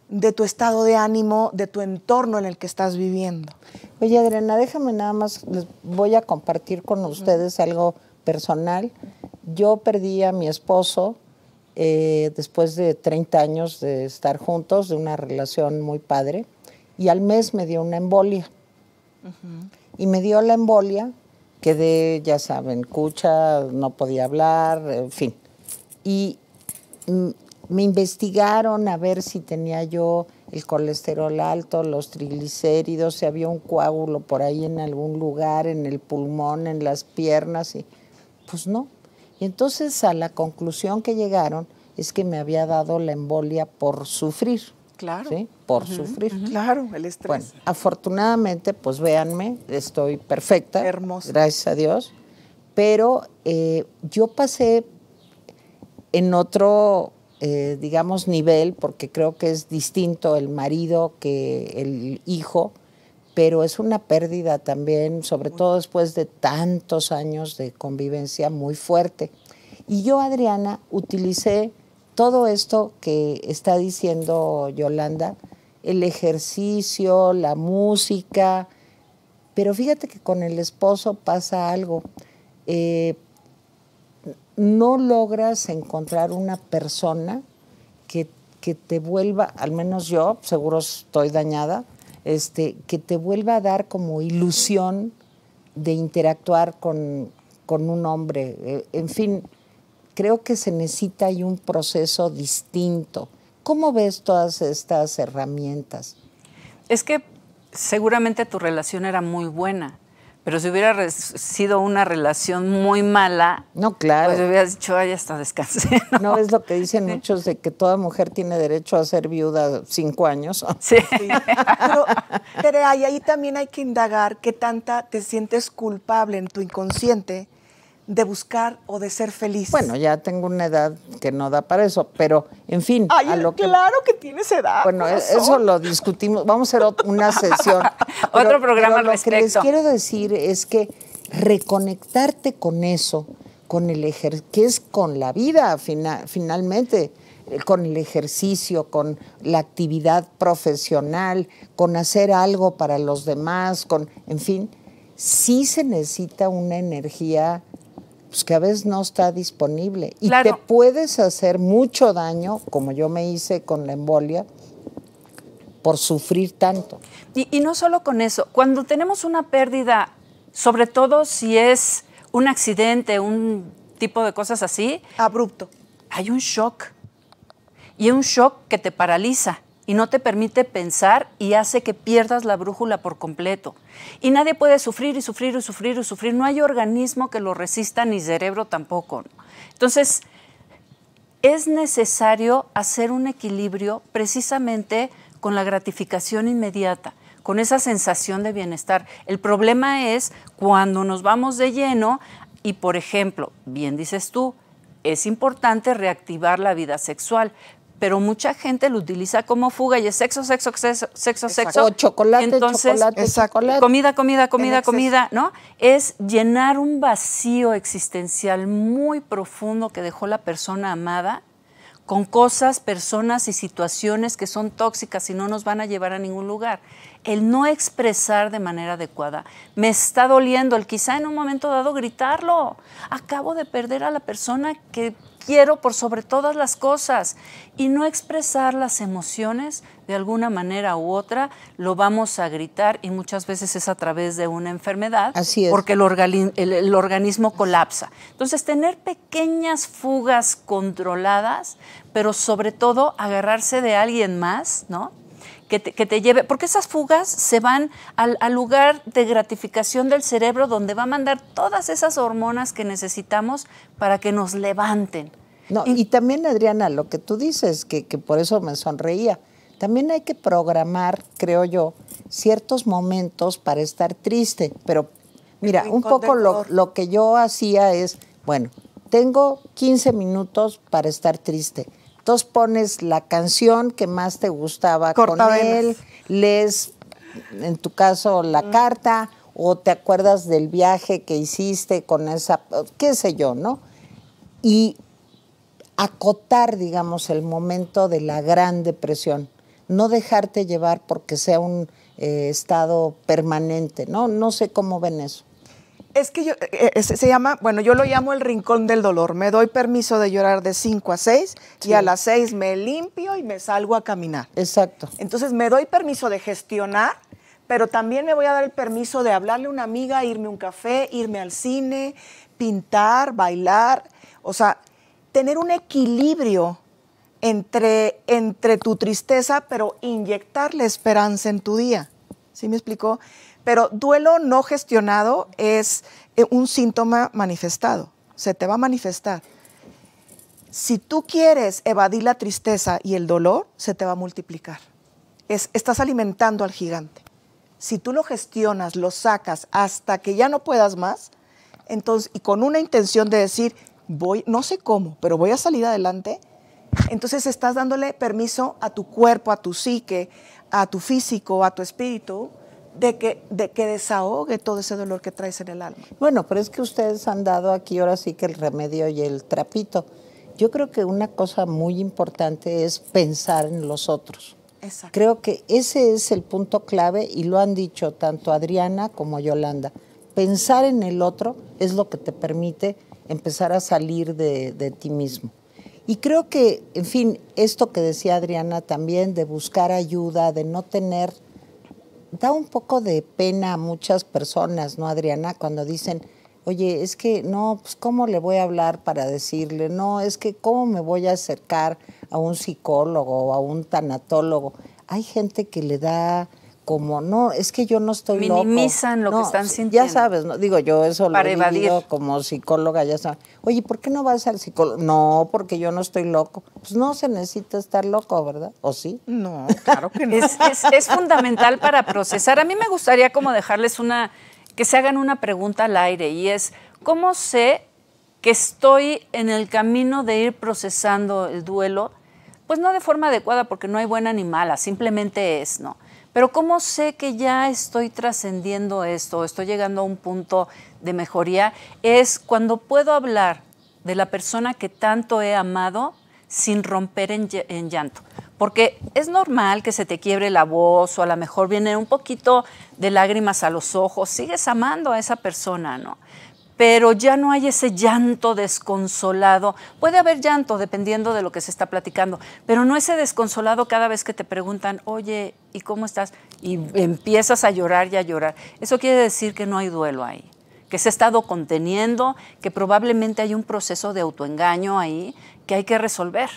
de tu estado de ánimo, de tu entorno en el que estás viviendo. Oye, Adriana, déjame nada más, voy a compartir con ustedes algo personal. Yo perdí a mi esposo eh, después de 30 años de estar juntos, de una relación muy padre, y al mes me dio una embolia. Y me dio la embolia, quedé, ya saben, cucha, no podía hablar, en fin. Y mm, me investigaron a ver si tenía yo el colesterol alto, los triglicéridos, si había un coágulo por ahí en algún lugar, en el pulmón, en las piernas, y pues no. Y entonces a la conclusión que llegaron es que me había dado la embolia por sufrir. Claro. ¿sí? Por sufrir. Claro, el estrés. Bueno, afortunadamente, pues véanme, estoy perfecta. Hermosa. Gracias a Dios. Pero eh, yo pasé en otro eh, digamos, nivel, porque creo que es distinto el marido que el hijo, pero es una pérdida también, sobre todo después de tantos años de convivencia muy fuerte. Y yo, Adriana, utilicé todo esto que está diciendo Yolanda, el ejercicio, la música, pero fíjate que con el esposo pasa algo. Eh, no logras encontrar una persona que, te vuelva, al menos yo, seguro estoy dañada, este, que te vuelva a dar como ilusión de interactuar con, con un hombre. Eh, en fin, creo que se necesita ahí un proceso distinto. ¿Cómo ves todas estas herramientas? Es que seguramente tu relación era muy buena pero si hubiera sido una relación muy mala, no, claro. pues hubieras dicho, ay, está, descansé. <laughs> ¿no? es lo que dicen muchos de que toda mujer tiene derecho a ser viuda cinco años. <laughs> Sí. <laughs> Pero, ahí también hay que indagar qué tanta te sientes culpable en tu inconsciente de buscar o de ser feliz. Bueno, ya tengo una edad que no da para eso, pero en fin. Ay, claro que, tienes edad. Bueno, eso, lo discutimos. Vamos a hacer una <laughs> sesión. Otro programa al respecto. Lo que les quiero decir es que reconectarte con eso, con el ejercicio, que es con la vida finalmente, con el ejercicio, con la actividad profesional, con hacer algo para los demás, con, en fin, sí se necesita una energía pues que a veces no está disponible y te puedes hacer mucho daño, como yo me hice con la embolia, por sufrir tanto. Y, no solo con eso, cuando tenemos una pérdida, sobre todo si es un accidente, un tipo de cosas así. Abrupto. Hay un shock. Y un shock que te paraliza y no te permite pensar y hace que pierdas la brújula por completo. Y nadie puede sufrir y sufrir y sufrir y sufrir. No hay organismo que lo resista, ni cerebro tampoco. Entonces, es necesario hacer un equilibrio precisamente con la gratificación inmediata, con esa sensación de bienestar. El problema es cuando nos vamos de lleno y, por ejemplo, bien dices tú, es importante reactivar la vida sexual, pero mucha gente lo utiliza como fuga y es sexo, sexo, sexo, sexo, sexo. O chocolate, Entonces, chocolate, chocolate. Comida, comida, comida, comida, ¿no? Es llenar un vacío existencial muy profundo que dejó la persona amada con cosas, personas y situaciones que son tóxicas y no nos van a llevar a ningún lugar. El no expresar de manera adecuada. Me está doliendo el quizá en un momento dado gritarlo. Acabo de perder a la persona que quiero por sobre todas las cosas y no expresar las emociones de alguna manera u otra, lo vamos a gritar y muchas veces es a través de una enfermedad, Así porque el organismo colapsa. Entonces, tener pequeñas fugas controladas, pero sobre todo agarrarse de alguien más, ¿no? que te, lleve, porque esas fugas se van al, lugar de gratificación del cerebro donde va a mandar todas esas hormonas que necesitamos para que nos levanten. No, y, también, Adriana, lo que tú dices, que, por eso me sonreía, también hay que programar, creo yo, ciertos momentos para estar triste. Pero mira, un poco lo, lo, que yo hacía es, bueno, tengo 15 minutos para estar triste. Dos, pones la canción que más te gustaba con él, lees, en tu caso, la mm. carta, o te acuerdas del viaje que hiciste con esa, qué sé yo, ¿no? Y acotar, digamos, el momento de la gran depresión, no dejarte llevar porque sea un eh, estado permanente, ¿no? No sé cómo ven eso. Es que yo, eh, eh, se llama, bueno, yo lo llamo el rincón del dolor. Me doy permiso de llorar de 5 a 6 y a las 6 me limpio y me salgo a caminar. Exacto. Entonces me doy permiso de gestionar, pero también me voy a dar el permiso de hablarle a una amiga, irme a un café, irme al cine, pintar, bailar. O sea, tener un equilibrio entre, entre tu tristeza, pero inyectarle esperanza en tu día. ¿Sí me explicó? Pero duelo no gestionado es eh, un síntoma manifestado, se te va a manifestar. Si tú quieres evadir la tristeza y el dolor, se te va a multiplicar. estás alimentando al gigante. Si tú lo gestionas, lo sacas hasta que ya no puedas más, entonces, y con una intención de decir, voy, no sé cómo, pero voy a salir adelante, entonces estás dándole permiso a tu cuerpo, a tu psique, a tu físico, a tu espíritu, de que, de que desahogue todo ese dolor que traes en el alma. Bueno, pero es que ustedes han dado aquí ahora sí que el remedio y el trapito. Yo creo que una cosa muy importante es pensar en los otros. Exacto. Creo que ese es el punto clave y lo han dicho tanto Adriana como Yolanda. Pensar en el otro es lo que te permite empezar a salir de, de ti mismo. Y creo que, en fin, esto que decía Adriana también, de buscar ayuda, de no tener da un poco de pena a muchas personas, ¿no, Adriana? Cuando dicen, oye, es que no, pues cómo le voy a hablar para decirle, no, es que cómo me voy a acercar a un psicólogo o a un tanatólogo. Hay gente que le da como no, es que yo no estoy Minimizan lo que están sintiendo. Ya sabes, ¿no? digo yo eso lo he vivido como psicóloga, ya sabes. Oye, ¿por qué no vas al psicólogo? No, porque yo no estoy loco. Pues no se necesita estar loco, ¿verdad? ¿O sí? No, claro que no. <laughs> es fundamental para procesar. A mí me gustaría como dejarles una, que se hagan una pregunta al aire y es, ¿cómo sé que estoy en el camino de ir procesando el duelo? Pues no de forma adecuada porque no hay buena ni mala, simplemente es, ¿no? Pero ¿cómo sé que ya estoy trascendiendo esto, estoy llegando a un punto de mejoría? Es cuando puedo hablar de la persona que tanto he amado sin romper en, llanto. Porque es normal que se te quiebre la voz o a lo mejor viene un poquito de lágrimas a los ojos, sigues amando a esa persona, ¿no? pero ya no hay ese llanto desconsolado. Puede haber llanto dependiendo de lo que se está platicando, pero no ese desconsolado cada vez que te preguntan, oye, ¿y cómo estás? Y empiezas a llorar y a llorar. Eso quiere decir que no hay duelo ahí que se ha estado conteniendo, que probablemente hay un proceso de autoengaño ahí que hay que resolver.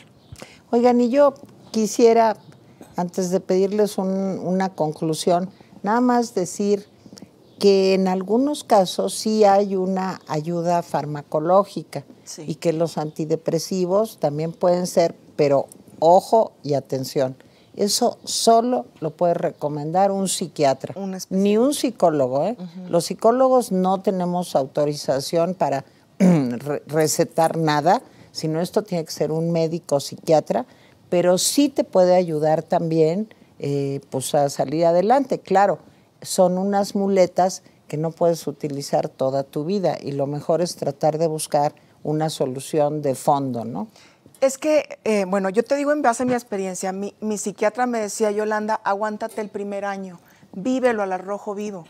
Oigan, y yo quisiera, antes de pedirles una conclusión, nada más decir que en algunos casos sí hay una ayuda farmacológica y que los antidepresivos también pueden ser, pero ojo y atención. Eso solo lo puede recomendar un psiquiatra, ni un psicólogo. ¿eh? Los psicólogos no tenemos autorización para <clears throat> recetar nada, sino esto tiene que ser un médico psiquiatra, pero sí te puede ayudar también eh, pues a salir adelante. Claro, son unas muletas que no puedes utilizar toda tu vida y lo mejor es tratar de buscar una solución de fondo, ¿no? Es que, eh, bueno, yo te digo en base a mi experiencia, mi, psiquiatra me decía, Yolanda, aguántate el primer año, vívelo al arrojo vivo,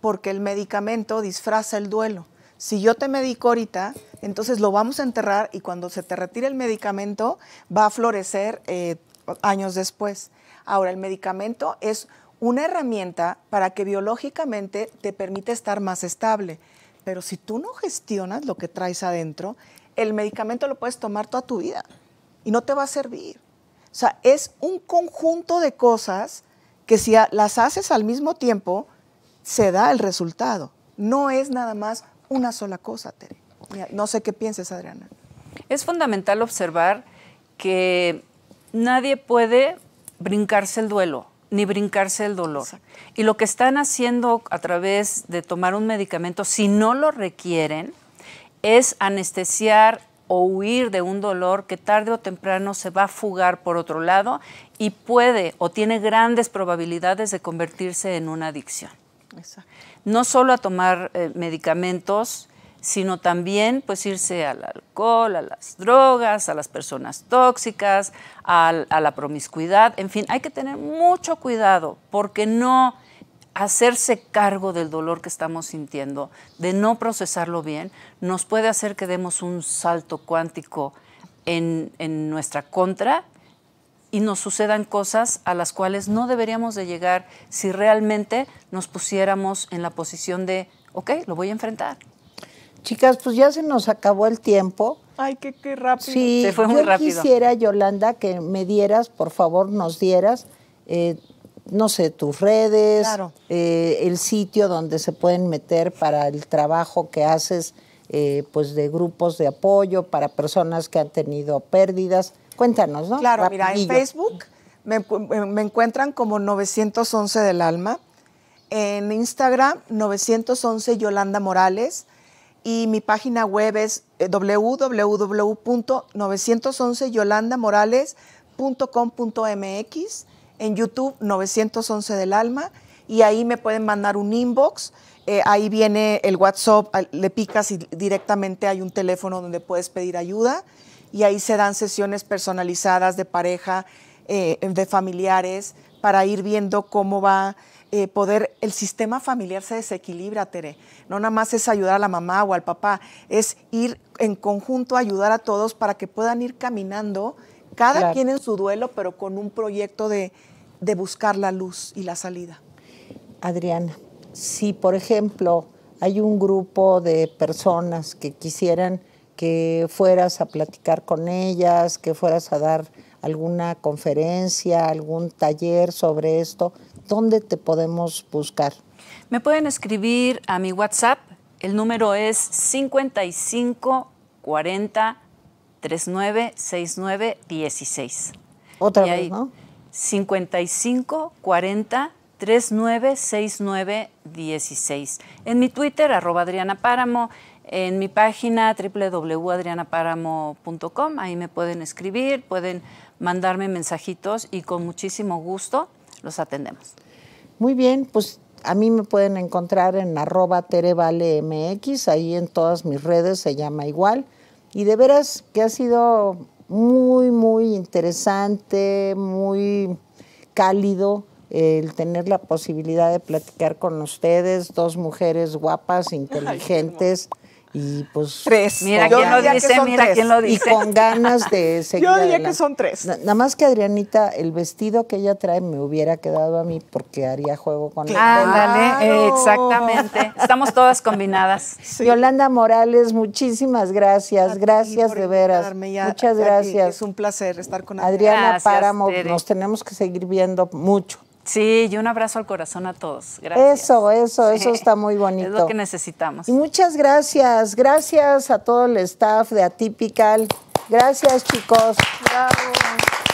porque el medicamento disfraza el duelo. Si yo te medico ahorita, entonces lo vamos a enterrar y cuando se te retire el medicamento va a florecer eh, años después. Ahora, el medicamento es una herramienta para que biológicamente te permite estar más estable. Pero si tú no gestionas lo que traes adentro, el medicamento lo puedes tomar toda tu vida y no te va a servir. O sea, es un conjunto de cosas que si las haces al mismo tiempo, se da el resultado. No es nada más una sola cosa, Tere. No sé qué pienses, Adriana. Es fundamental observar que nadie puede brincarse el duelo ni brincarse el dolor. Y lo que están haciendo a través de tomar un medicamento, si no lo requieren, es anestesiar o huir de un dolor que tarde o temprano se va a fugar por otro lado y puede o tiene grandes probabilidades de convertirse en una adicción. No solo a tomar eh, medicamentos sino también pues irse al alcohol, a las drogas, a las personas tóxicas, a, la promiscuidad, en fin, hay que tener mucho cuidado porque no hacerse cargo del dolor que estamos sintiendo, de no procesarlo bien, nos puede hacer que demos un salto cuántico en, en nuestra contra y nos sucedan cosas a las cuales no deberíamos de llegar si realmente nos pusiéramos en la posición de, ok, lo voy a enfrentar. Chicas, pues ya se nos acabó el tiempo. Ay, qué, rápido. Sí, fue muy yo quisiera, Yolanda, que me dieras, por favor, nos dieras, eh, no sé, tus redes, eh, el sitio donde se pueden meter para el trabajo que haces, eh, pues de grupos de apoyo para personas que han tenido pérdidas. Cuéntanos, ¿no? Claro, mira, en Facebook me, me encuentran como 911 del alma, en Instagram 911 Yolanda Morales y mi página web es eh, www.911yolandamorales.com.mx, en YouTube 911 del alma y ahí me pueden mandar un inbox. Eh, ahí viene el WhatsApp, le picas y directamente hay un teléfono donde puedes pedir ayuda y ahí se dan sesiones personalizadas de pareja, eh, de familiares, para ir viendo cómo va eh, poder, el sistema familiar se desequilibra, Tere. No nada más es ayudar a la mamá o al papá, es ir en conjunto a ayudar a todos para que puedan ir caminando, cada quien en su duelo, pero con un proyecto de, de buscar la luz y la salida. Adriana, si por ejemplo hay un grupo de personas que quisieran que fueras a platicar con ellas, que fueras a dar alguna conferencia, algún taller sobre esto, ¿dónde te podemos buscar? Me pueden escribir a mi WhatsApp, el número es 55 40 39 69 16. Otra vez, ¿no? 55 40 39 69 16. En mi Twitter, arroba Adriana Páramo, en mi página www.adrianapáramo.com, ahí me pueden escribir, pueden mandarme mensajitos y con muchísimo gusto los atendemos. Muy bien, pues a mí me pueden encontrar en arroba terevalemx, ahí en todas mis redes se llama igual. Y de veras que ha sido muy, muy interesante, muy cálido el tener la posibilidad de platicar con ustedes, dos mujeres guapas, inteligentes. Y pues. Tres. Mira, quién lo dice, mira quién lo dice. Y con ganas de <laughs> seguir. Yo diría que son tres. Nada más que Adrianita, el vestido que ella trae me hubiera quedado a mí porque haría juego con ella, Ándale, ah, exactamente. Estamos todas combinadas. <laughs> Yolanda Morales, muchísimas gracias. gracias de veras. Muchas gracias. Es un placer estar con Adriana. Adriana Páramo, nos tenemos que seguir viendo mucho. Sí, y un abrazo al corazón a todos. Gracias. Eso, eso, eso está muy bonito. Es lo que necesitamos. Y muchas gracias, gracias a todo el staff de Atypical. Gracias, chicos. Bravo.